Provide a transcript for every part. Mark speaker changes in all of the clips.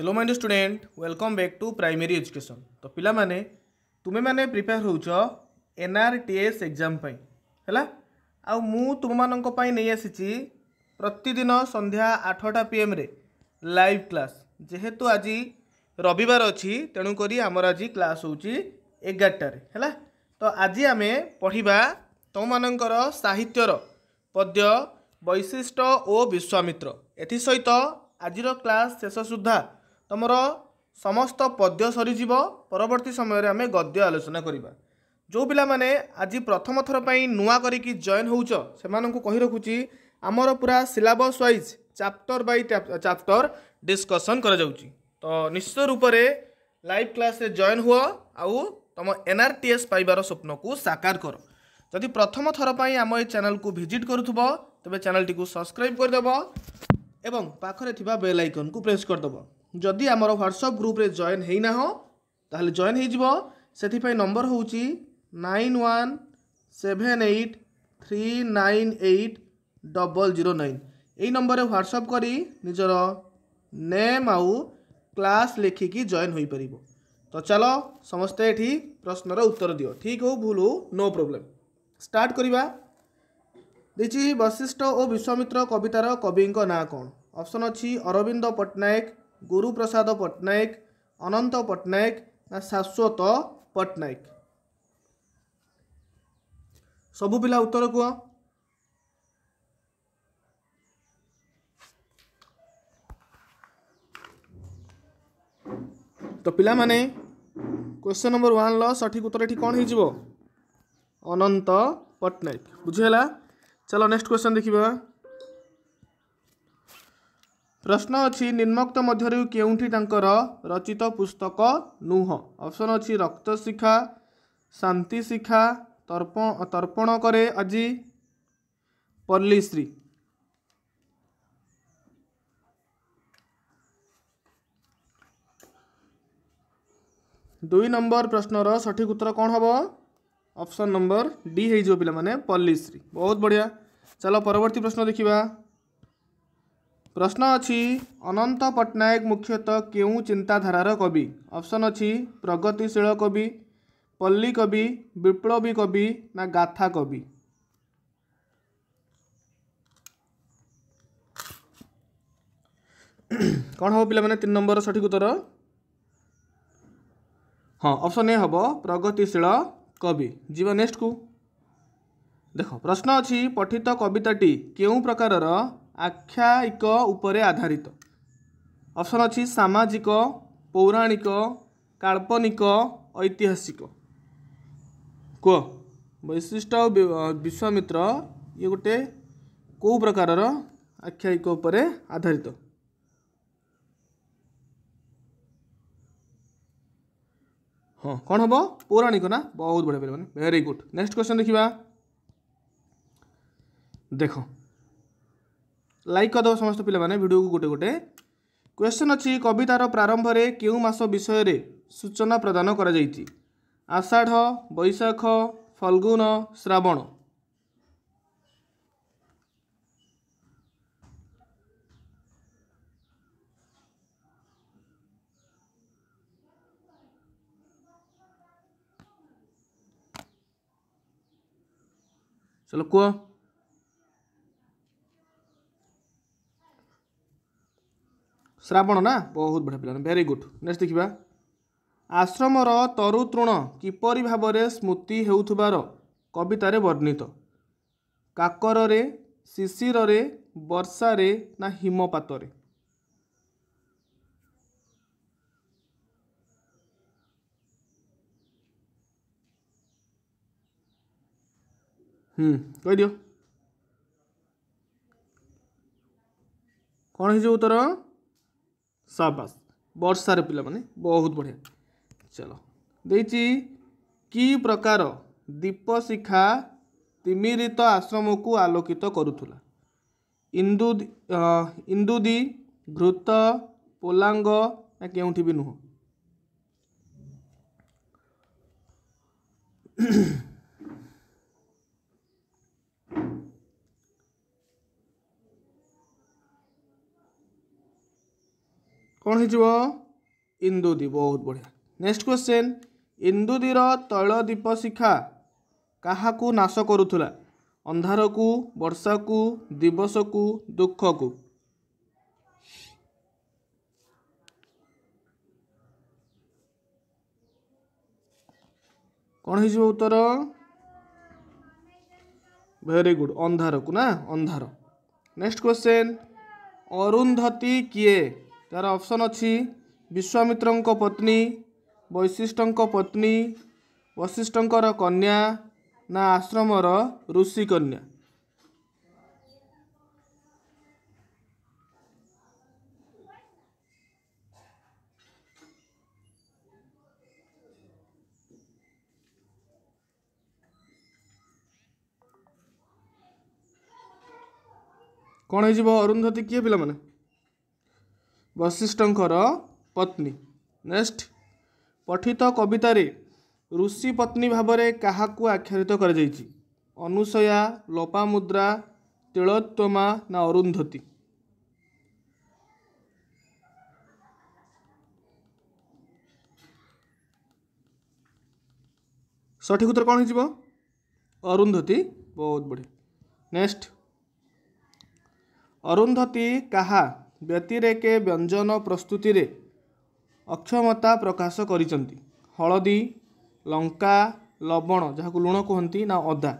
Speaker 1: Hello mind student welcome back to primary education तो पिला माने तुमे माने प्रिपेयर होउछ एनआरटीएस एग्जाम पई हैला आ मु तुम मानंको पई नै आसीछि प्रतिदिन संध्या 8टा पीएम रे लाइव क्लास जेहेतु आज रविवार अछि तेणु करी हमर आज क्लास होउछि 11टा रे हैला तो आज आमे पढिबा तुम मानंकर साहित्यर पद्य वैशिष्ट ओ विश्वामित्र एथि सहित आजिर क्लास शेष सुद्धा ତୁମର ସମସ୍ତ ପଦ୍ୟ ସରିଯିବ ପରବର୍ତ୍ତୀ ସମୟରେ ଆମେ ଗଦ୍ୟ ଆଲୋଚନା କରିବା ଯେଉଁ ପିଲାମାନେ ଆଜି ପ୍ରଥମ ଥର ପାଇଁ ନୂଆ କରିକି ଜଏନ୍ ହେଉଛ ସେମାନଙ୍କୁ କହି ରଖୁଛି ଆମର ପୁରା syllabus wise chapter by chapter discussion କରାଯାଉଛି ତ ନିଶ୍ଚୟ ରୂପରେ ଲାଇଭ୍ କ୍ଲାସ୍ରେ ଜଏନ୍ ହୁଅ ଆଉ ତୁମ ଏନ୍ ଆର୍ ଟି ଏସ୍ ପାଇବାର ସ୍ୱପ୍ନକୁ ସାକାର କର ଯଦି ପ୍ରଥମ ଥର ପାଇଁ ଆମ ଏ ଚ୍ୟାନେଲ୍କୁ ଭିଜିଟ୍ କରୁଥିବ ତେବେ ଚ୍ୟାନେଲ୍ଟିକୁ ସବସ୍କ୍ରାଇବ୍ କରିଦେବ ଏବଂ ପାଖରେ ଥିବା ବେଲ୍ ଆଇକନ୍କୁ ପ୍ରେସ୍ କରିଦେବ ଯଦି ଆମର ହ୍ୱାଟ୍ସଆପ୍ ଗ୍ରୁପ୍ରେ ଜଏନ୍ ହେଇନାହଁ ତାହେଲେ ଜଏନ୍ ହେଇଯିବ ସେଥିପାଇଁ ନମ୍ବର ହେଉଛି nine one seven eight three nine eight double zero nine ଏଇ ନମ୍ବରରେ ହ୍ୱାଟ୍ସଆପ୍ କରି ନିଜର ନେମ୍ ଆଉ କ୍ଲାସ୍ ଲେଖିକି ଜଏନ୍ ହୋଇପାରିବ ତ ଚାଲ ସମସ୍ତେ ଏଠି ପ୍ରଶ୍ନର ଉତ୍ତର ଦିଅ ଠିକ୍ ହେଉ ଭୁଲ ହେଉ ନୋ ପ୍ରୋବ୍ଲେମ୍ ଷ୍ଟାର୍ଟ କରିବା ଦେଇଛି ବଶିଷ୍ଠ ଓ ବିଶ୍ୱାମିତ୍ର କବିତାର କବିଙ୍କ ନାଁ କ'ଣ ଅପସନ୍ ଅଛି ଅରବିନ୍ଦ ପଟ୍ଟନାୟକ ଗୁରୁପ୍ରସାଦ ପଟ୍ଟନାୟକ ଅନନ୍ତ ପଟ୍ଟନାୟକ ନା ଶାଶ୍ୱତ ପଟ୍ଟନାୟକ ସବୁ ପିଲା ଉତ୍ତର କୁହ ତ ପିଲାମାନେ क्वेश्चन नंबर वन रठिक उत्तर ये कौन हो अनंत पट्टनायक बुझीगला चलो नेक्स्ट क्वेश्चन देखा ପ୍ରଶ୍ନ ଅଛି ନିମ୍ନୋକ୍ତ ମଧ୍ୟରୁ କେଉଁଠି ତାଙ୍କର ରଚିତ ପୁସ୍ତକ ନୁହଁ ଅପସନ୍ ଅଛି ରକ୍ତଶିଖା ଶାନ୍ତି ଶିଖା ତର୍ପଣ ତର୍ପଣ କରେ ଆଜି ପଲ୍ଲୀଶ୍ରୀ ଦୁଇ ନମ୍ବର ପ୍ରଶ୍ନର ସଠିକ୍ ଉତ୍ତର କ'ଣ ହେବ ଅପସନ୍ ନମ୍ବର ଡି ହେଇଯିବ ପିଲାମାନେ ପଲ୍ଲୀଶ୍ରୀ ବହୁତ ବଢ଼ିଆ ଚାଲ ପରବର୍ତ୍ତୀ ପ୍ରଶ୍ନ ଦେଖିବା ପ୍ରଶ୍ନ ଅଛି ଅନନ୍ତ ପଟ୍ଟନାୟକ ମୁଖ୍ୟତଃ କେଉଁ ଚିନ୍ତାଧାରାର କବି ଅପସନ୍ ଅଛି ପ୍ରଗତିଶୀଳ କବି ପଲ୍ଲୀ କବି ବିପ୍ଳବୀ କବି ନା ଗାଥା କବି କ'ଣ ହେବ ପିଲାମାନେ ତିନି ନମ୍ବର ସଠିକ୍ ଉତ୍ତର ହଁ ଅପସନ୍ ଏ ହେବ ପ୍ରଗତିଶୀଳ କବି ଯିବା ନେକ୍ସଟକୁ ଦେଖ ପ୍ରଶ୍ନ ଅଛି ପଠିତ କବିତାଟି କେଉଁ ପ୍ରକାରର ଆଖ୍ୟାୟିକ ଉପରେ ଆଧାରିତ ଅପସନ୍ ଅଛି ସାମାଜିକ ପୌରାଣିକ କାଳ୍ପନିକ ଐତିହାସିକ କୁହ ବୈଶିଷ୍ଟ ବିଶ୍ୱାମିତ୍ର ଇଏ ଗୋଟେ କେଉଁ ପ୍ରକାରର ଆଖ୍ୟାୟିକ ଉପରେ ଆଧାରିତ ହଁ କ'ଣ ହେବ ପୌରାଣିକ ନା ବହୁତ ବଢ଼ିଆ ପିଲାମାନେ ଭେରି ଗୁଡ଼୍ ନେକ୍ସଟ କ୍ୱେଶ୍ଚନ୍ ଦେଖିବା ଦେଖ ଲାଇକ୍ କରିଦେବ ସମସ୍ତ ପିଲାମାନେ ଭିଡ଼ିଓକୁ ଗୋଟେ ଗୋଟେ କ୍ୱେଶ୍ଚନ୍ ଅଛି କବିତାର ପ୍ରାରମ୍ଭରେ କେଉଁ ମାସ ବିଷୟରେ ସୂଚନା ପ୍ରଦାନ କରାଯାଇଛି ଆଷାଢ଼ ବୈଶାଖ ଫଲ୍ଗୁନ ଶ୍ରାବଣ ଚାଲ କୁହ ଶ୍ରାବଣ ନା ବହୁତ ବଢ଼ିଆ ପିଲା ଭେରି ଗୁଡ଼ ନେକ୍ସଟ ଦେଖିବା ଆଶ୍ରମର ତରୁତୃଣ କିପରି ଭାବରେ ସ୍ମୃତି ହେଉଥିବାର କବିତାରେ ବର୍ଣ୍ଣିତ କାକରରେ ଶିଶିରରେ ବର୍ଷାରେ ନା ହିମପାତରେ ହୁଁ କହିଦିଅ କ'ଣ ହେଇଯିବ ଉତ୍ତର ସାବାସ ବର୍ଷାରେ ପିଲାମାନେ ବହୁତ ବଢ଼ିଆ ଚାଲ ଦେଇଛି କି ପ୍ରକାର ଦୀପଶିଖା ତିମିରିତ ଆଶ୍ରମକୁ ଆଲୋକିତ କରୁଥିଲା ଇନ୍ଦୁ ଇନ୍ଦୁଦି ଘୃତ ପୋଲାଙ୍ଗ ନା କେଉଁଠି ବି ନୁହଁ କ'ଣ ହେଇଯିବ ଇନ୍ଦୁଦି ବହୁତ ବଢ଼ିଆ ନେକ୍ସଟ କ୍ୱେଶ୍ଚେନ୍ ଇନ୍ଦୁଦିର ତୈଳଦୀପ ଶିଖା କାହାକୁ ନାଶ କରୁଥିଲା ଅନ୍ଧାରକୁ ବର୍ଷାକୁ ଦିବସକୁ ଦୁଃଖକୁ କ'ଣ ହେଇଯିବ ଉତ୍ତର ଭେରି ଗୁଡ଼ ଅନ୍ଧାରକୁ ନା ଅନ୍ଧାର ନେକ୍ସଟ କ୍ୱେଶ୍ଚେନ୍ ଅରୁନ୍ଧତି କିଏ ତାର ଅପସନ୍ ଅଛି ବିଶ୍ୱାମିତ୍ରଙ୍କ ପତ୍ନୀ ବୈଶିଷ୍ଠଙ୍କ ପତ୍ନୀ ବଶିଷ୍ଠଙ୍କର କନ୍ୟା ନା ଆଶ୍ରମର ଋଷି କନ୍ୟା କ'ଣ ହେଇଯିବ ଅରୁନ୍ଧତି କିଏ ପିଲାମାନେ ବଶିଷ୍ଠଙ୍କର ପତ୍ନୀ ନେକ୍ସଟ ପଠିତ କବିତାରେ ଋଷି ପତ୍ନୀ ଭାବରେ କାହାକୁ ଆଖ୍ୟାତ କରାଯାଇଛି ଅନୁସୟା ଲୋପାମୁଦ୍ରା ତିଳୋତ୍ତମା ନା ଅରୁନ୍ଧତୀ ସଠିକ ଉତ୍ତର କ'ଣ ହେଇଯିବ ଅରୁନ୍ଧତୀ ବହୁତ ବଢ଼ିଆ ନେକ୍ସଟ ଅରୁନ୍ଧତୀ କାହା ବ୍ୟତିରେକେ ବ୍ୟଞ୍ଜନ ପ୍ରସ୍ତୁତିରେ ଅକ୍ଷମତା ପ୍ରକାଶ କରିଛନ୍ତି ହଳଦୀ ଲଙ୍କା ଲବଣ ଯାହାକୁ ଲୁଣ କୁହନ୍ତି ନା ଅଦା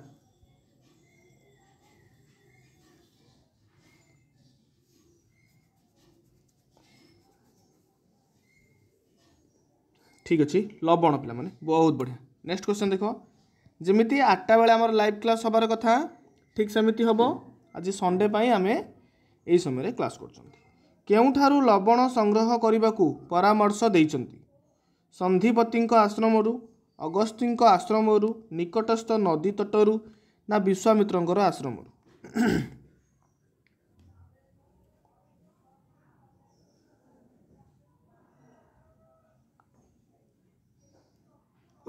Speaker 1: ଠିକ୍ ଅଛି ଲବଣ ପିଲାମାନେ ବହୁତ ବଢ଼ିଆ ନେକ୍ସଟ କ୍ୱେଶ୍ଚନ୍ ଦେଖ ଯେମିତି ଆଠଟା ବେଳେ ଆମର ଲାଇଭ୍ କ୍ଲାସ୍ ହେବାର କଥା ଠିକ୍ ସେମିତି ହେବ ଆଜି ସନ୍ଡ଼େ ପାଇଁ ଆମେ ଏହି ସମୟରେ କ୍ଲାସ୍ କରୁଛନ୍ତି କେଉଁଠାରୁ ଲବଣ ସଂଗ୍ରହ କରିବାକୁ ପରାମର୍ଶ ଦେଇଛନ୍ତି ସନ୍ଧିପତିଙ୍କ ଆଶ୍ରମରୁ ଅଗସ୍ତିଙ୍କ ଆଶ୍ରମରୁ ନିକଟସ୍ଥ ନଦୀ ତଟରୁ ନା ବିଶ୍ୱାମିତ୍ରଙ୍କର ଆଶ୍ରମରୁ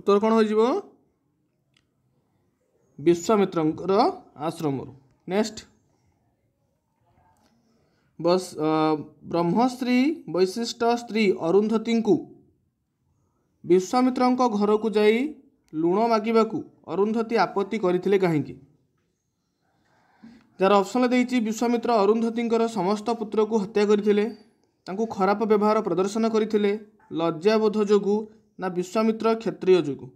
Speaker 1: ଉତ୍ତର କ'ଣ ହୋଇଯିବ ବିଶ୍ୱାମିତ୍ରଙ୍କର ଆଶ୍ରମରୁ ନେକ୍ସଟ୍ ବ୍ରହ୍ମଶ୍ରୀ ବୈଶିଷ୍ଟ ସ୍ତ୍ରୀ ଅରୁନ୍ଧତୀଙ୍କୁ ବିଶ୍ୱାମିତ୍ରଙ୍କ ଘରକୁ ଯାଇ ଲୁଣ ମାଗିବାକୁ ଅରୁନ୍ଧତୀ ଆପତ୍ତି କରିଥିଲେ କାହିଁକି ଯାହାର ଅପସନ ଦେଇଛି ବିଶ୍ୱାମିତ୍ର ଅରୁନ୍ଧତୀଙ୍କର ସମସ୍ତ ପୁତ୍ରକୁ ହତ୍ୟା କରିଥିଲେ ତାଙ୍କୁ ଖରାପ ବ୍ୟବହାର ପ୍ରଦର୍ଶନ କରିଥିଲେ ଲଜ୍ଜାବୋଧ ଯୋଗୁଁ ନା ବିଶ୍ୱାମିତ୍ର କ୍ଷତ୍ରିୟ ଯୋଗୁଁ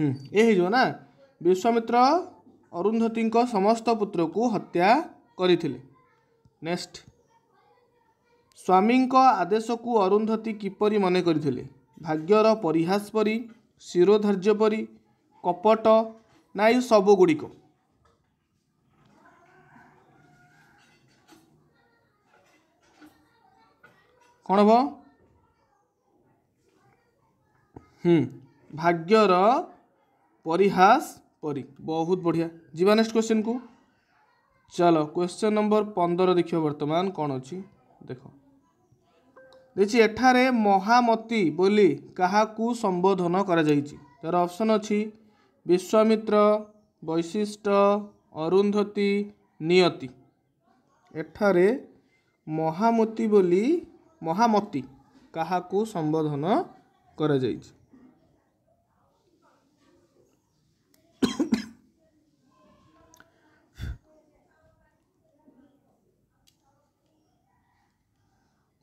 Speaker 1: ଏ ହେଇଯିବ ନା ବିଶ୍ୱାମିତ୍ର ଅରୁନ୍ଧତୀଙ୍କ ସମସ୍ତ ପୁତ୍ରକୁ ହତ୍ୟା କରିଥିଲେ ନେକ୍ସଟ ସ୍ୱାମୀଙ୍କ ଆଦେଶକୁ ଅରୁନ୍ଧତୀ କିପରି ମନେ କରିଥିଲେ ଭାଗ୍ୟର ପରିହାସ ପରି ଶିରୋଧାର୍ଯ୍ୟ ପରି କପଟ ନାଇ ସବୁଗୁଡ଼ିକ କ'ଣ ହବ ଭାଗ୍ୟର परिहास परी बहुत बढ़िया जीवा नेक्स्ट क्वेश्चन को चलो क्वेश्चन नंबर पंदर देखिए बर्तमान कौन अच्छी देख देखिए एठारे महामती बोली क्या संबोधन कर ऑप्शन अच्छी विश्वामित्र वैशिष्ट অরুন্ধতী নিয়তি এঠারে মহামতি বলি মহামতি কাহাকু সম্বোধন করা যাইছে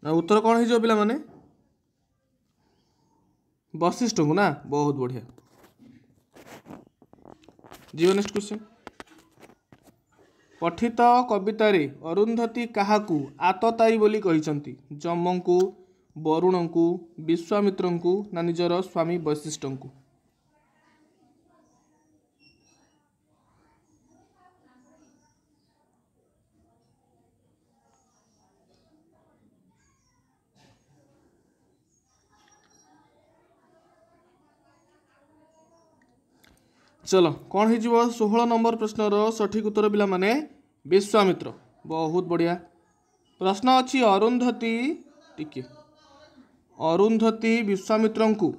Speaker 1: ଆଉ ଉତ୍ତର କ'ଣ ହେଇଯିବ ପିଲାମାନେ ବଶିଷ୍ଠଙ୍କୁ ନା ବହୁତ ବଢ଼ିଆ ଯିବ ନେକ୍ସଟ କ୍ୱେଶ୍ଚନ୍ ପଠିତ କବିତାରେ ଅରୁନ୍ଧତି କାହାକୁ ଆତତାୟୀ ବୋଲି କହିଛନ୍ତି ଯମଙ୍କୁ ବରୁଣଙ୍କୁ ବିଶ୍ୱାମିତ୍ରଙ୍କୁ ନା ନିଜର ସ୍ୱାମୀ ବୈଶିଷ୍ଟଙ୍କୁ ଚଲ କ'ଣ ହେଇଯିବ ଷୋହଳ ନମ୍ବର ପ୍ରଶ୍ନର ସଠିକ ଉତ୍ତର ପିଲାମାନେ ବିଶ୍ୱାମିତ୍ର ବହୁତ ବଢ଼ିଆ ପ୍ରଶ୍ନ ଅଛି ଅରୁନ୍ଧତୀ ଟିକେ ଅରୁନ୍ଧତୀ ବିଶ୍ୱାମିତ୍ରଙ୍କୁ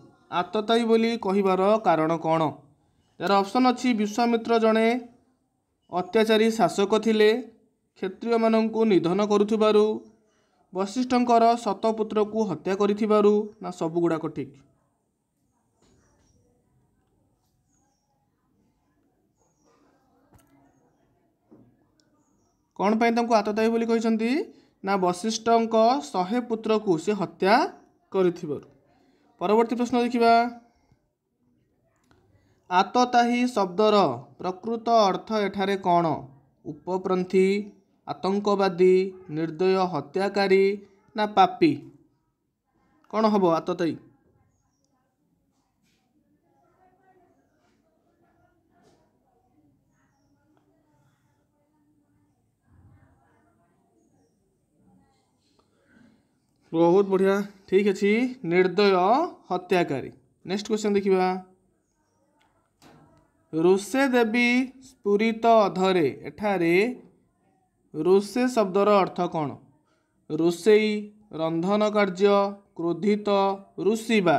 Speaker 1: ଆତତାୟୀ ବୋଲି କହିବାର କାରଣ କ'ଣ ତାର ଅପସନ୍ ଅଛି ବିଶ୍ୱାମିତ୍ର ଜଣେ ଅତ୍ୟାଚାରୀ ଶାସକ ଥିଲେ କ୍ଷତ୍ରିୟମାନଙ୍କୁ ନିଧନ କରୁଥିବାରୁ ବଶିଷ୍ଠଙ୍କର ଶତପୁତ୍ରକୁ ହତ୍ୟା କରିଥିବାରୁ ନା ସବୁଗୁଡ଼ାକ ଠିକ୍ କ'ଣ ପାଇଁ ତାଙ୍କୁ ଆତଦାୟୀ ବୋଲି କହିଛନ୍ତି ନା ବଶିଷ୍ଠଙ୍କ ଶହେ ପୁତ୍ରକୁ ସେ ହତ୍ୟା କରିଥିବାରୁ ପରବର୍ତ୍ତୀ ପ୍ରଶ୍ନ ଦେଖିବା ଆତତାହି ଶବ୍ଦର ପ୍ରକୃତ ଅର୍ଥ ଏଠାରେ କ'ଣ ଉପପ୍ରନ୍ଥୀ ଆତଙ୍କବାଦୀ ନିର୍ଦ୍ଦୟ ହତ୍ୟାକାରୀ ନା ପାପୀ କ'ଣ ହେବ ଆତତାୟୀ ବହୁତ ବଢ଼ିଆ ଠିକ୍ ଅଛି ନିର୍ଦ୍ଦୟ ହତ୍ୟାକାରୀ ନେକ୍ସଟ କ୍ୱେଶ୍ଚନ୍ ଦେଖିବା ରୋଷେ ଦେବୀ ସ୍ଫୁରିତ ଅଧରେ ଏଠାରେ ରୋଷେ ଶବ୍ଦର ଅର୍ଥ କ'ଣ ରୋଷେଇ ରନ୍ଧନ କାର୍ଯ୍ୟ କ୍ରୋଧିତ ରୁଷିବା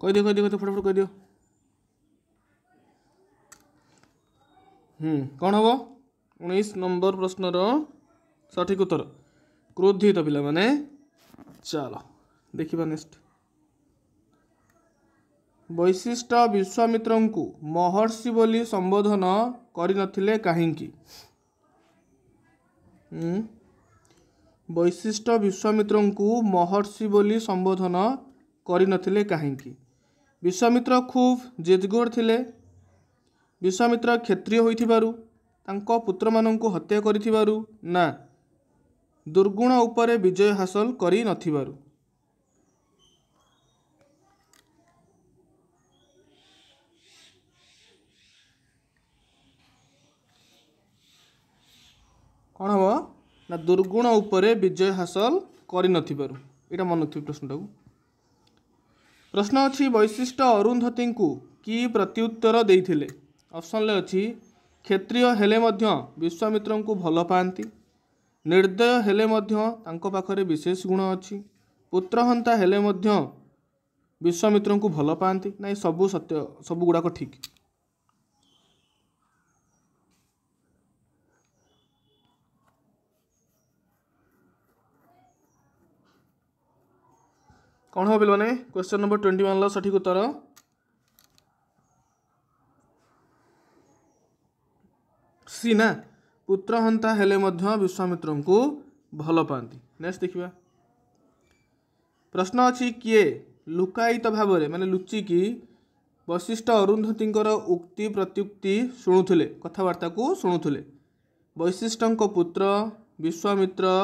Speaker 1: कोई दियो कोई दियो फटाफट कोई दियो ହୁଁ କ'ଣ ହେବ ଉଣେଇଶ ନମ୍ବର ପ୍ରଶ୍ନର ସଠିକ୍ ଉତ୍ତର କ୍ରୋଧିତ ପିଲାମାନେ ଚାଲ ଦେଖିବା ନେକ୍ସଟ ବୈଶିଷ୍ଠ ବିଶ୍ୱାମିତ୍ରଙ୍କୁ ମହର୍ଷି ବୋଲି ସମ୍ବୋଧନ କରିନଥିଲେ କାହିଁକି ବୈଶିଷ୍ଠ ବିଶ୍ୱାମିତ୍ରଙ୍କୁ ମହର୍ଷି ବୋଲି ସମ୍ବୋଧନ କରିନଥିଲେ କାହିଁକି ବିଶ୍ୱାମିତ୍ର ଖୁବ୍ ଜେଜଗୋଡ଼ ଥିଲେ ବିଶ୍ୱାମିତ୍ର କ୍ଷତ୍ରିୟ ହୋଇଥିବାରୁ ତାଙ୍କ ପୁତ୍ରମାନଙ୍କୁ ହତ୍ୟା କରିଥିବାରୁ ନା ଦୁର୍ଗୁଣ ଉପରେ ବିଜୟ ହାସଲ କରିନଥିବାରୁ କ'ଣ ହେବ ନା ଦୁର୍ଗୁଣ ଉପରେ ବିଜୟ ହାସଲ କରିନଥିବାରୁ ଏଇଟା ମନେଥିବି ପ୍ରଶ୍ନଟାକୁ ପ୍ରଶ୍ନ ଅଛି ବୈଶିଷ୍ଟ ଅରୁନ୍ଧତୀଙ୍କୁ କି ପ୍ରତ୍ୟୁତ୍ତର ଦେଇଥିଲେ ଅପସନରେ ଅଛି କ୍ଷତ୍ରିୟ ହେଲେ ମଧ୍ୟ ବିଶ୍ୱାମିତ୍ରଙ୍କୁ ଭଲ ପାଆନ୍ତି ନିର୍ଦ୍ଦୟ ହେଲେ ମଧ୍ୟ ତାଙ୍କ ପାଖରେ ବିଶେଷ ଗୁଣ ଅଛି ପୁତ୍ରହନ୍ତା ହେଲେ ମଧ୍ୟ ବିଶ୍ୱାମିତ୍ରଙ୍କୁ ଭଲ ପାଆନ୍ତି ନାଇଁ ସବୁ ସତ୍ୟ ସବୁଗୁଡ଼ାକ ଠିକ୍ କ'ଣ ହେବ ପିଲାମାନେ କ୍ୱେଶ୍ଚନ୍ ନମ୍ବର ଟ୍ୱେଣ୍ଟି ୱାନ୍ର ସଠିକ୍ ଉତ୍ତର ସି ନା ପୁତ୍ରହନ୍ତା ହେଲେ ମଧ୍ୟ ବିଶ୍ୱାମିତ୍ରଙ୍କୁ ଭଲ ପାଆନ୍ତି ନେକ୍ସଟ ଦେଖିବା ପ୍ରଶ୍ନ ଅଛି କିଏ ଲୁକାୟିତ ଭାବରେ ମାନେ ଲୁଚିକି ବଶିଷ୍ଠ ଅରୁନ୍ଧତୀଙ୍କର ଉକ୍ତି ପ୍ରତ୍ୟୁକ୍ତି ଶୁଣୁଥିଲେ କଥାବାର୍ତ୍ତାକୁ ଶୁଣୁଥିଲେ ବୈଶିଷ୍ଠଙ୍କ ପୁତ୍ର ବିଶ୍ୱାମିତ୍ର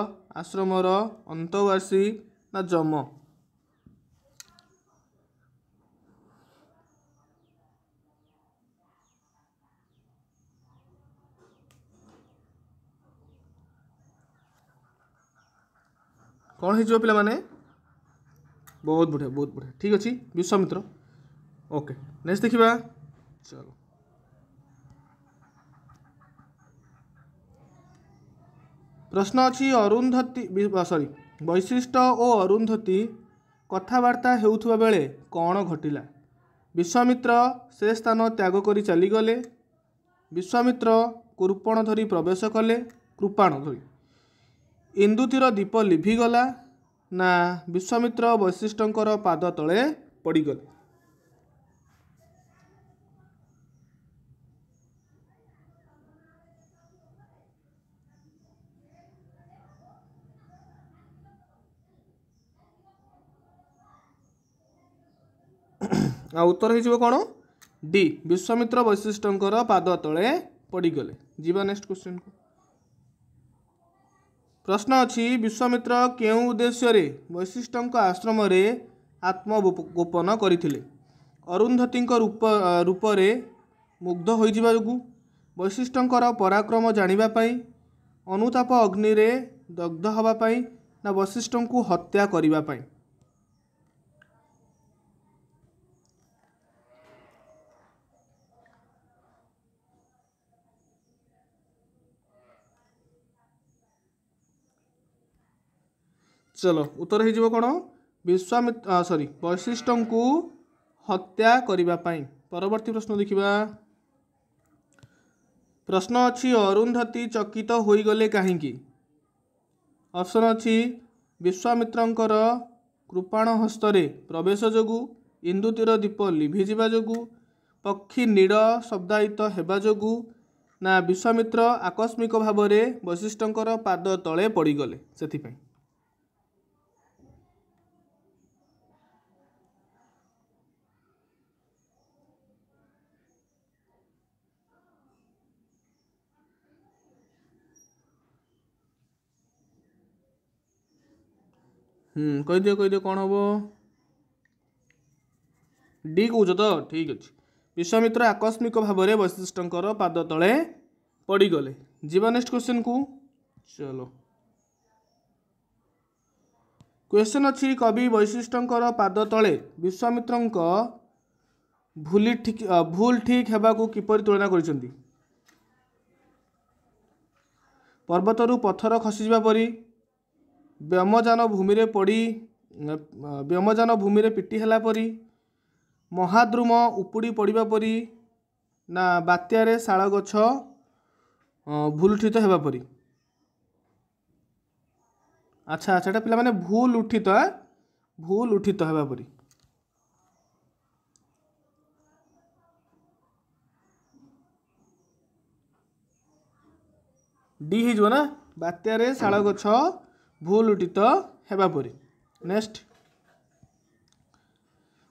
Speaker 1: ଆଶ୍ରମର ଅନ୍ତବାସୀ ନା ଯମ କ'ଣ ହେଇଯିବ ପିଲାମାନେ ବହୁତ ବଢ଼ିଆ ବହୁତ ବଢ଼ିଆ ଠିକ୍ ଅଛି ବିଶ୍ୱାମିତ୍ର ଓକେ ନେକ୍ସଟ ଦେଖିବା ଚାଲ ପ୍ରଶ୍ନ ଅଛି ଅରୁନ୍ଧତି ସରି ବୈଶିଷ୍ଟ୍ୟ ଓ ଅରୁନ୍ଧତି କଥାବାର୍ତ୍ତା ହେଉଥିବା ବେଳେ କ'ଣ ଘଟିଲା ବିଶ୍ୱାମିତ୍ର ସେ ସ୍ଥାନ ତ୍ୟାଗ କରି ଚାଲିଗଲେ ବିଶ୍ୱାମିତ୍ର କୃପଣ ଧରି ପ୍ରବେଶ କଲେ କୃପାଣ ଧରି ଇନ୍ଦୁତିର ଦୀପ ଲିଭିଗଲା ନା ବିଶ୍ୱାମିତ୍ର ବୈଶିଷ୍ଟ୍ୟଙ୍କର ପାଦ ତଳେ ପଡ଼ିଗଲା ଆଉ ଉତ୍ତର ହେଇଯିବ କ'ଣ ଡି ବିଶ୍ୱାମିତ୍ର ବୈଶିଷ୍ଟଙ୍କର ପାଦ ତଳେ ପଡ଼ିଗଲେ ଯିବା ନେକ୍ସଟ କ୍ୱେଶ୍ଚିନ୍କୁ ପ୍ରଶ୍ନ ଅଛି ବିଶ୍ୱାମିତ୍ର କେଉଁ ଉଦ୍ଦେଶ୍ୟରେ ବୈଶିଷ୍ଟଙ୍କ ଆଶ୍ରମରେ ଆତ୍ମ ଗୋପନ କରିଥିଲେ ଅରୁନ୍ଧତୀଙ୍କ ରୂପ ରୂପରେ ମୁଗ୍ଧ ହୋଇଯିବା ଯୋଗୁଁ ବୈଶିଷ୍ଟ୍ୟଙ୍କର ପରାକ୍ରମ ଜାଣିବା ପାଇଁ ଅନୁତାପ ଅଗ୍ନିରେ ଦଗ୍ଧ ହେବା ପାଇଁ ନା ବୈଶିଷ୍ଟ୍ୟଙ୍କୁ ହତ୍ୟା କରିବା ପାଇଁ ଚଲ ଉତ୍ତର ହେଇଯିବ କ'ଣ ବିଶ୍ୱାମିତ ସରି ବୈଶିଷ୍ଟଙ୍କୁ ହତ୍ୟା କରିବା ପାଇଁ ପରବର୍ତ୍ତୀ ପ୍ରଶ୍ନ ଦେଖିବା ପ୍ରଶ୍ନ ଅଛି ଅରୁନ୍ଧତୀ ଚକିତ ହୋଇଗଲେ କାହିଁକି ଅପ୍ସନ୍ ଅଛି ବିଶ୍ୱାମିତ୍ରଙ୍କର କୃପାଣ ହସ୍ତରେ ପ୍ରବେଶ ଯୋଗୁଁ ଇନ୍ଦୁତିର ଦୀପ ଲିଭିଯିବା ଯୋଗୁଁ ପକ୍ଷୀ ନୀଡ଼ ଶବ୍ଦାୟିତ ହେବା ଯୋଗୁଁ ନା ବିଶ୍ୱାମିତ୍ର ଆକସ୍ମିକ ଭାବରେ ବୈଶିଷ୍ଟଙ୍କର ପାଦ ତଳେ ପଡ଼ିଗଲେ ସେଥିପାଇଁ କହିଦିଅ କହିଦିଅ କ'ଣ ହେବ ଡି କହୁଛ ତ ଠିକ୍ ଅଛି ବିଶ୍ୱାମିତ୍ର ଆକସ୍ମିକ ଭାବରେ ବୈଶିଷ୍ଟ୍ୟଙ୍କର ପାଦ ତଳେ ପଡ଼ିଗଲେ ଯିବା ନେକ୍ସଟ କ୍ୱେଶ୍ଚନକୁ ଚଲୋ କ୍ୱେଶ୍ଚନ୍ ଅଛି କବି ବୈଶିଷ୍ଟ୍ୟଙ୍କର ପାଦ ତଳେ ବିଶ୍ୱାମିତ୍ରଙ୍କ ଭୁଲି ଠିକ୍ ଭୁଲ ଠିକ୍ ହେବାକୁ କିପରି ତୁଳନା କରିଛନ୍ତି ପର୍ବତରୁ ପଥର ଖସିଯିବା ପରି ବ୍ୟମଜାନ ଭୂମିରେ ପଡ଼ି ବ୍ୟମଜାନ ଭୂମିରେ ପିଟି ହେଲା ପରି ମହାଦ୍ରୁମ ଉପୁଡ଼ି ପଡ଼ିବା ପରି ନା ବାତ୍ୟାରେ ଶାଳ ଗଛ ଭୁଲୁଠିତ ହେବା ପରି ଆଚ୍ଛା ଆଚ୍ଛା ଏଇଟା ପିଲାମାନେ ଭୁଲ ଉଠିତ ଭୁଲ ଉଠିତ ହେବା ପରି ଡି ହେଇଯିବ ନା ବାତ୍ୟାରେ ଶାଳ ଗଛ ଭୁଲୁଟିତ ହେବା ପରେ ନେକ୍ସଟ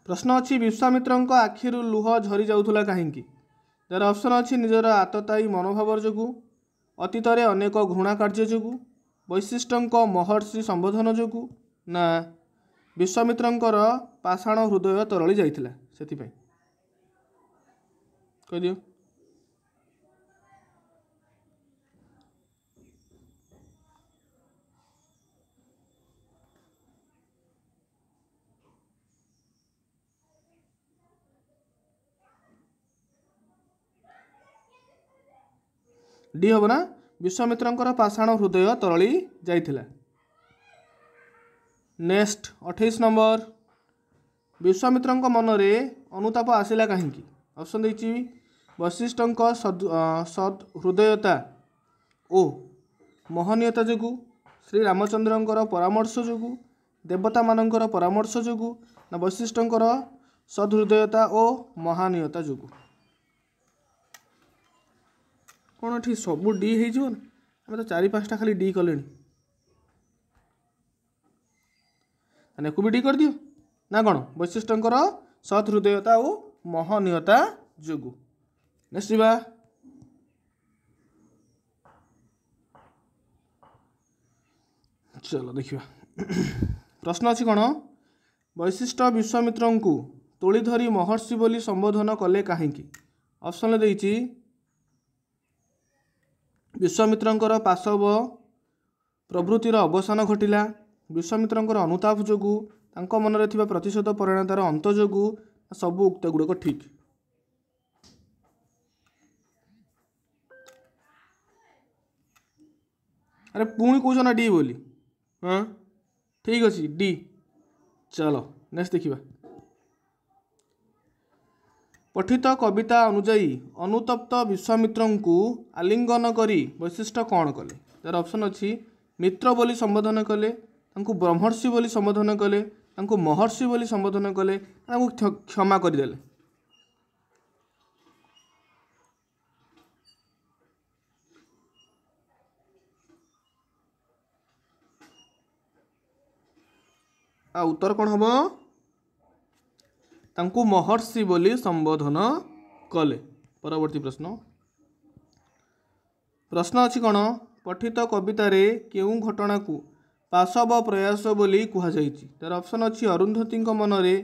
Speaker 1: ପ୍ରଶ୍ନ ଅଛି ବିଶ୍ୱାମିତ୍ରଙ୍କ ଆଖିରୁ ଲୁହ ଝରି ଯାଉଥିଲା କାହିଁକି ତାର ଅପସନ୍ ଅଛି ନିଜର ଆତତାୟୀ ମନୋଭାବ ଯୋଗୁଁ ଅତୀତରେ ଅନେକ ଘୃଣା କାର୍ଯ୍ୟ ଯୋଗୁଁ ବୈଶିଷ୍ଟଙ୍କ ମହର୍ଷି ସମ୍ବୋଧନ ଯୋଗୁଁ ନା ବିଶ୍ୱାମିତ୍ରଙ୍କର ପାଷାଣ ହୃଦୟ ତରଳି ଯାଇଥିଲା ସେଥିପାଇଁ କହିଦିଅ ଡି ହେବ ନା ବିଶ୍ୱାମିତ୍ରଙ୍କର ପାଷାଣ ହୃଦୟ ତରଳି ଯାଇଥିଲା ନେକ୍ସଟ ଅଠେଇଶ ନମ୍ବର ବିଶ୍ୱାମିତ୍ରଙ୍କ ମନରେ ଅନୁତାପ ଆସିଲା କାହିଁକି ଅପସନ୍ ଦେଇଛି ବୈଶିଷ୍ଟଙ୍କ ସଦ ହୃଦୟତା ଓ ମହନୀୟତା ଯୋଗୁଁ ଶ୍ରୀରାମଚନ୍ଦ୍ରଙ୍କର ପରାମର୍ଶ ଯୋଗୁଁ ଦେବତାମାନଙ୍କର ପରାମର୍ଶ ଯୋଗୁଁ ନା ବୈଶିଷ୍ଟଙ୍କର ସଦୃଦୟତା ଓ ମହାନୀୟତା ଯୋଗୁଁ କ'ଣ ଏଠି ସବୁ ଡି ହେଇଯିବ ନା ଆମେ ତ ଚାରି ପାଞ୍ଚଟା ଖାଲି ଡି କଲେଣି ମାନେ ୟାକୁ ବି ଡି କରିଦିଅ ନା କ'ଣ ବୈଶିଷ୍ଟ୍ୟଙ୍କର ସତ୍ ହୃଦୟତା ଆଉ ମହନୀୟତା ଯୋଗୁଁ ନେକ୍ସଟ ଯିବା ଚାଲ ଦେଖିବା ପ୍ରଶ୍ନ ଅଛି କ'ଣ ବୈଶିଷ୍ଠ ବିଶ୍ୱାମିତ୍ରଙ୍କୁ ତୋଳି ଧରି ମହର୍ଷି ବୋଲି ସମ୍ବୋଧନ କଲେ କାହିଁକି ଅପସନ୍ ଦେଇଛି ବିଶ୍ୱାମିତ୍ରଙ୍କର ପାଶବ ପ୍ରଭୃତିର ଅବସାନ ଘଟିଲା ବିଶ୍ୱାମିତ୍ରଙ୍କର ଅନୁତାପ ଯୋଗୁଁ ତାଙ୍କ ମନରେ ଥିବା ପ୍ରତିଶୋଧ ପରିଣତାର ଅନ୍ତ ଯୋଗୁଁ ସବୁ ଉକ୍ତ ଗୁଡ଼ିକ ଠିକ୍ ଆରେ ପୁଣି କହୁଛ ନା ଡି ବୋଲି ହଁ ଠିକ୍ ଅଛି ଡି ଚାଲ ନେକ୍ସଟ୍ ଦେଖିବା ପଠିତ କବିତା ଅନୁଯାୟୀ ଅନୁତପ୍ତ ବିଶ୍ୱାମିତ୍ରଙ୍କୁ ଆଲିଙ୍ଗନ କରି ବୈଶିଷ୍ଟ୍ୟ କ'ଣ କଲେ ତା'ର ଅପସନ୍ ଅଛି ମିତ୍ର ବୋଲି ସମ୍ବୋଧନ କଲେ ତାଙ୍କୁ ବ୍ରହ୍ମର୍ଷି ବୋଲି ସମ୍ବୋଧନ କଲେ ତାଙ୍କୁ ମହର୍ଷି ବୋଲି ସମ୍ବୋଧନ କଲେ ତାଙ୍କୁ କ୍ଷମା କରିଦେଲେ ଆଉ ଉତ୍ତର କ'ଣ ହେବ ତାଙ୍କୁ ମହର୍ଷି ବୋଲି ସମ୍ବୋଧନ କଲେ ପରବର୍ତ୍ତୀ ପ୍ରଶ୍ନ ପ୍ରଶ୍ନ ଅଛି କ'ଣ ପଠିତ କବିତାରେ କେଉଁ ଘଟଣାକୁ ପାଶବ ପ୍ରୟାସ ବୋଲି କୁହାଯାଇଛି ତା'ର ଅପସନ୍ ଅଛି ଅରୁନ୍ଧତୀଙ୍କ ମନରେ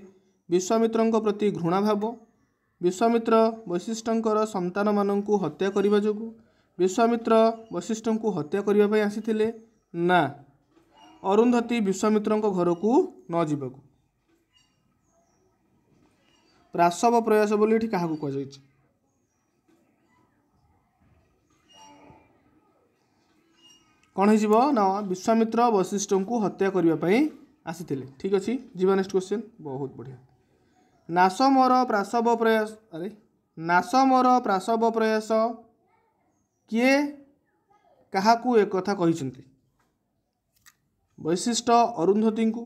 Speaker 1: ବିଶ୍ୱାମିତ୍ରଙ୍କ ପ୍ରତି ଘୃଣାଭାବ ବିଶ୍ୱାମିତ୍ର ବୈଶିଷ୍ଠଙ୍କର ସନ୍ତାନମାନଙ୍କୁ ହତ୍ୟା କରିବା ଯୋଗୁଁ ବିଶ୍ୱାମିତ୍ର ବୈଶିଷ୍ଠଙ୍କୁ ହତ୍ୟା କରିବା ପାଇଁ ଆସିଥିଲେ ନା ଅରୁନ୍ଧତୀ ବିଶ୍ୱାମିତ୍ରଙ୍କ ଘରକୁ ନ ଯିବାକୁ ପ୍ରାସବ ପ୍ରୟାସ ବୋଲି ଏଠି କାହାକୁ କୁହାଯାଇଛି କ'ଣ ହେଇଯିବ ନା ବିଶ୍ୱାମିତ୍ର ବୈଶିଷ୍ଟ୍ୟଙ୍କୁ ହତ୍ୟା କରିବା ପାଇଁ ଆସିଥିଲେ ଠିକ୍ ଅଛି ଯିବା ନେକ୍ସଟ କ୍ୱେଶ୍ଚିନ୍ ବହୁତ ବଢ଼ିଆ ନାସ ମୋର ପ୍ରାସବ ପ୍ରୟାସ ଆରେ ନାସ ମୋର ପ୍ରାସବ ପ୍ରୟାସ କିଏ କାହାକୁ ଏକଥା କହିଛନ୍ତି ବୈଶିଷ୍ଟ୍ୟ ଅରୁନ୍ଧତୀଙ୍କୁ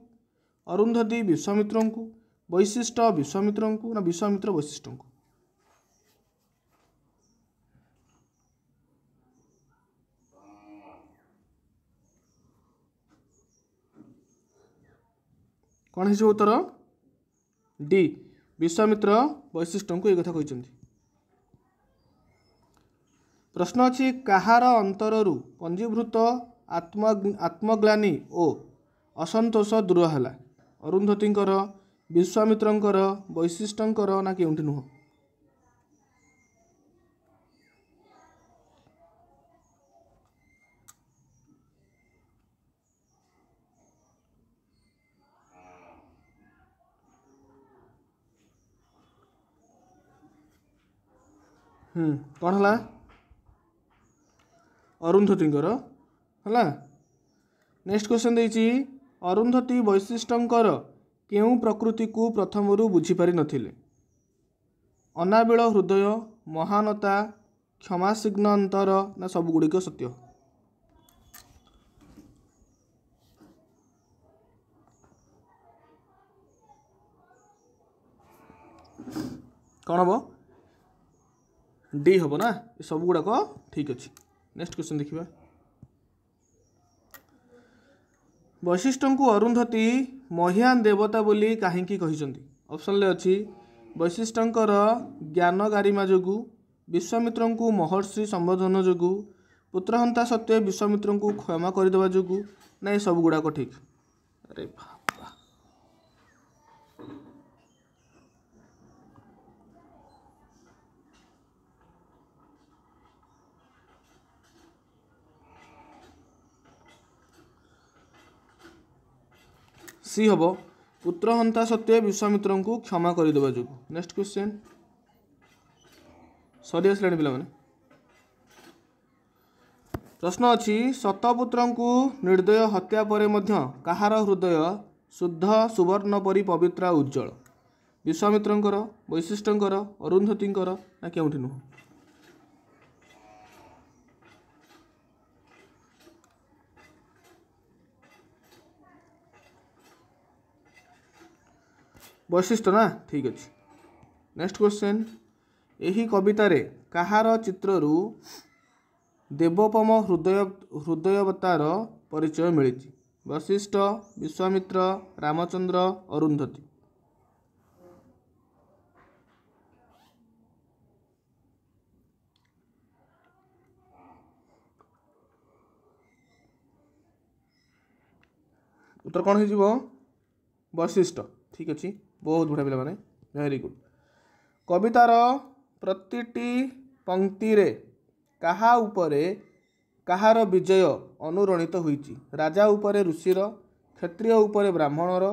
Speaker 1: ଅରୁନ୍ଧତୀ ବିଶ୍ୱାମିତ୍ରଙ୍କୁ ବୈଶିଷ୍ଟ ବିଶ୍ୱାମିତ୍ରଙ୍କୁ ନା ବିଶ୍ୱାମିତ୍ର ବୈଶିଷ୍ଟଙ୍କୁ କ'ଣ ହେଇଯିବ ଉତ୍ତର ଡି ବିଶ୍ୱାମିତ୍ର ବୈଶିଷ୍ଟଙ୍କୁ ଏ କଥା କହିଛନ୍ତି ପ୍ରଶ୍ନ ଅଛି କାହାର ଅନ୍ତରରୁ ପଞ୍ଜୀଭୂତ ଆତ୍ମ ଆତ୍ମଗ୍ଲାନୀ ଓ ଅସନ୍ତୋଷ ଦୂର ହେଲା ଅରୁନ୍ଧତୀଙ୍କର ବିଶ୍ୱାମିତ୍ରଙ୍କର ବୈଶିଷ୍ଟ୍ୟଙ୍କର ନା କେଉଁଠି ନୁହଁ ହୁଁ କ'ଣ ହେଲା ଅରୁନ୍ଧତୀଙ୍କର ହେଲା ନେକ୍ସଟ କ୍ୱେଶ୍ଚନ୍ ଦେଇଛି ଅରୁନ୍ଧତୀ ବୈଶିଷ୍ଟ୍ୟଙ୍କର କେଉଁ ପ୍ରକୃତିକୁ ପ୍ରଥମରୁ ବୁଝିପାରି ନଥିଲେ। ଅନାବିଳ ହୃଦୟ, ମହାନତା, କ୍ଷମାସିଘ୍ନ ଅନ୍ତର ନା ସବୁଗୁଡ଼ିକ ସତ୍ୟ। କ'ଣ ହେବ? ଡି ହେବ ନା ଏ ସବୁଗୁଡ଼ାକ ଠିକ୍ ଅଛି। ନେକ୍ସଟ କ୍ୱେଶ୍ଚନ ଦେଖିବା। ବୈଶିଷ୍ଟ୍ୟଙ୍କୁ ଅରୁନ୍ଧତୀ ମହିଆନ୍ ଦେବତା ବୋଲି କାହିଁକି କହିଛନ୍ତି ଅପସନ୍ରେ ଅଛି ବୈଶିଷ୍ଟଙ୍କର ଜ୍ଞାନ ଗାରିମା ଯୋଗୁଁ ବିଶ୍ୱାମିତ୍ରଙ୍କୁ ମହର୍ଷି ସମ୍ବୋଧନ ଯୋଗୁଁ ପୁତ୍ରହନ୍ତା ସତ୍ତ୍ୱେ ବିଶ୍ୱାମିତ୍ରଙ୍କୁ କ୍ଷମା କରିଦେବା ଯୋଗୁଁ ନାଇଁ ସବୁଗୁଡ଼ାକ ଠିକ୍ ଆରେ सी हम पुत्र हंता सत्वे विश्वामित्र को क्षमा करदे जो नेक्स्ट क्वेश्चन सरी आस पे प्रश्न अच्छी सतपुत्र को निर्दय हत्या पर कहार हृदय शुद्ध सुवर्ण पी पवित्र उज्जवल विश्वामित्र वैशिष्ट्यकर अरुंधती ना के नुह ବୈଶିଷ୍ଟ୍ୟ ନା ଠିକ୍ ଅଛି ନେକ୍ସଟ କ୍ୱେଶ୍ଚନ୍ ଏହି କବିତାରେ କାହାର ଚିତ୍ରରୁ ଦେବପମ ହୃଦୟ ହୃଦୟବତାର ପରିଚୟ ମିଳିଛି ବଶିଷ୍ଠ ବିଶ୍ୱାମିତ୍ର ରାମଚନ୍ଦ୍ର ଅରୁନ୍ଧତୀ ଉତ୍ତର କ'ଣ ହେଇଯିବ ବଶିଷ୍ଠ ଠିକ୍ ଅଛି ବହୁତ ବଢ଼ିଆ ପିଲାମାନେ ଭେରି ଗୁଡ଼ କବିତାର ପ୍ରତିଟି ପଙ୍କ୍ତିରେ କାହା ଉପରେ କାହାର ବିଜୟ ଅନୁରଣିତ ହୋଇଛି ରାଜା ଉପରେ ଋଷିର କ୍ଷତ୍ରିୟ ଉପରେ ବ୍ରାହ୍ମଣର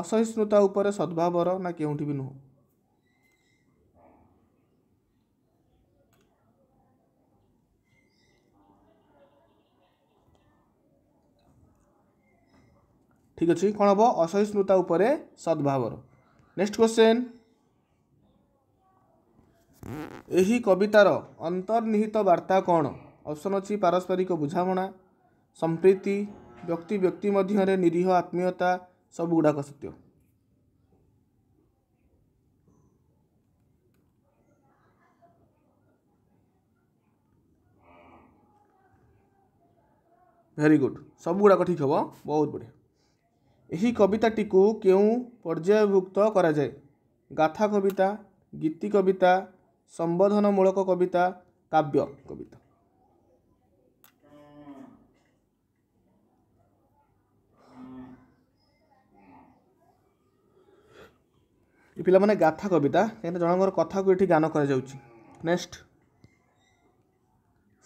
Speaker 1: ଅସହିଷ୍ଣୁତା ଉପରେ ସଦ୍ଭାବର ନା କେଉଁଠି ବି ନୁହଁ ଠିକ୍ ଅଛି କ'ଣ ହେବ ଅସହିଷ୍ଣୁତା ଉପରେ ସଦ୍ଭାବର नेक्स्ट क्वेश्चन यही कवितार अंतर्निहित बार्ता कौन ऑप्शन अच्छी पारस्परिक बुझाणा संप्रीति व्यक्ति व्यक्ति मध्य निरीह आत्मीयता सब गुड़ाक सत्य भेरी गुड सब गुड़ाक ठीक हम बहुत बढ़िया ଏହି କବିତାଟିକୁ କେଉଁ ପର୍ଯ୍ୟାୟଭୁକ୍ତ କରାଯାଏ ଗାଥା କବିତା ଗୀତି କବିତା ସମ୍ବୋଧନମୂଳକ କବିତା କାବ୍ୟ କବିତା ଏ ପିଲାମାନେ ଗାଥା କବିତା କାହିଁକିନା ଜଣଙ୍କର କଥାକୁ ଏଠି ଗାନ କରାଯାଉଛି ନେକ୍ସଟ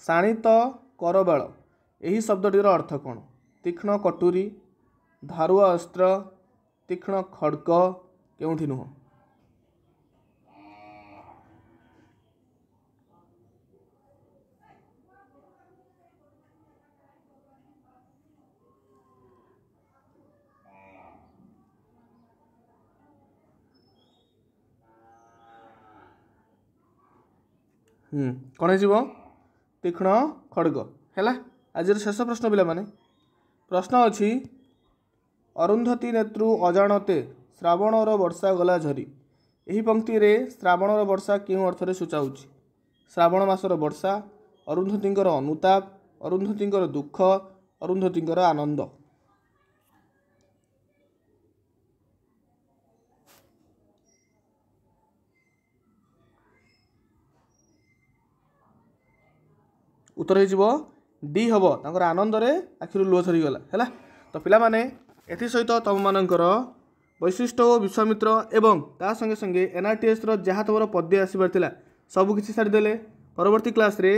Speaker 1: ଶାଣିତ କରବାଳ ଏହି ଶବ୍ଦଟିର ଅର୍ଥ କ'ଣ ତୀକ୍ଷ୍ଣ କଟୁରୀ ଧାରୁଆ ଅସ୍ତ୍ର ତୀକ୍ଷ୍ଣ ଖଡ଼୍ଗ କେଉଁଠି ନୁହଁ ହୁଁ କ'ଣ ହେଇଯିବ ତୀକ୍ଷ୍ଣ ଖଡ଼୍ଗ ହେଲା ଆଜିର ଶେଷ ପ୍ରଶ୍ନ ପିଲାମାନେ ପ୍ରଶ୍ନ ଅଛି ଅରୁନ୍ଧତୀ ନେତୃ ଅଜାଣତେ ଶ୍ରାବଣର ବର୍ଷା ଗଲା ଝରି ଏହି ପଂକ୍ତିରେ ଶ୍ରାବଣର ବର୍ଷା କେଉଁ ଅର୍ଥରେ ସୂଚାଉଛି ଶ୍ରାବଣ ମାସର ବର୍ଷା ଅରୁନ୍ଧତୀଙ୍କର ଅନୁତାପ ଅରୁନ୍ଧତୀଙ୍କର ଦୁଃଖ ଅରୁନ୍ଧତୀଙ୍କର ଆନନ୍ଦ ଉତ୍ତର ହେଇଯିବ ଡି ହେବ ତାଙ୍କର ଆନନ୍ଦରେ ଆଖିରୁ ଲୁହ ଧରିଗଲା ହେଲା ତ ପିଲାମାନେ ଏଥିସହିତ ତୁମମାନଙ୍କର ବୈଶିଷ୍ଟ୍ୟ ଓ ବିଶ୍ୱାମିତ୍ର ଏବଂ ତା ସଙ୍ଗେ ସଙ୍ଗେ ଏନ୍ଆର୍ଟିଏସ୍ର ଯାହା ତୁମର ପଦ୍ୟ ଆସିବାର ଥିଲା ସବୁ କିଛି ସାରିଦେଲେ ପରବର୍ତ୍ତୀ କ୍ଲାସ୍ରେ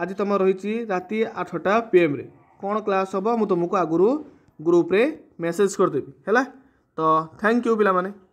Speaker 1: ଆଜି ତୁମ ରହିଛି ରାତି ଆଠଟା ପି ଏମ୍ରେ କ'ଣ କ୍ଲାସ୍ ହେବ ମୁଁ ତୁମକୁ ଆଗରୁ ଗ୍ରୁପ୍ରେ ମେସେଜ୍ କରିଦେବି ହେଲା ତ ଥ୍ୟାଙ୍କ ୟୁ ପିଲାମାନେ